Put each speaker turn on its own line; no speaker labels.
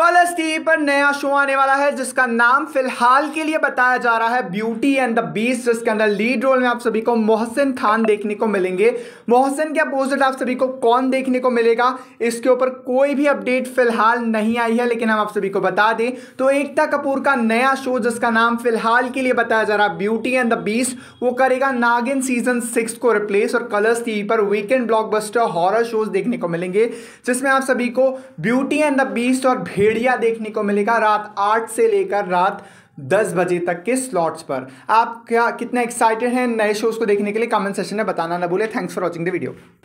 colours TV पर नया show आने वाला है जिसका नाम फिलहाल के लिए बताया जा रहा है ब्यूटी एंड द बीस्ट जिसके अंदर लीड रोल में आप सभी को मोहसिन खान देखने को मिलेंगे मोहसिन के अपोजिट आप सभी को कौन देखने को मिलेगा इसके ऊपर कोई भी अपडेट फिलहाल नहीं आई है लेकिन हम आप सभी को बता दें तो एकता कपूर का नया शो जिसका नाम फिलहाल के लिए बताया जा रहा है ब्यूटी एंड द बीस्ट वो करेगा नागिन सीजन सिक्स को रिप्लेस और कलर्स टीवी पर वीकेंड बस्टर हॉरर शोज देखने को मिलेंगे जिसमें आप सभी को ब्यूटी एंड द बीस्ट और भीड़ भेड़िया देखने को मिलेगा रात आठ से लेकर रात दस बजे तक के स्लॉट्स पर आप क्या कितने एक्साइटेड हैं नए शोज़ को देखने के लिए कमेंट सेशन में बताना ना भूले thanks for watching the video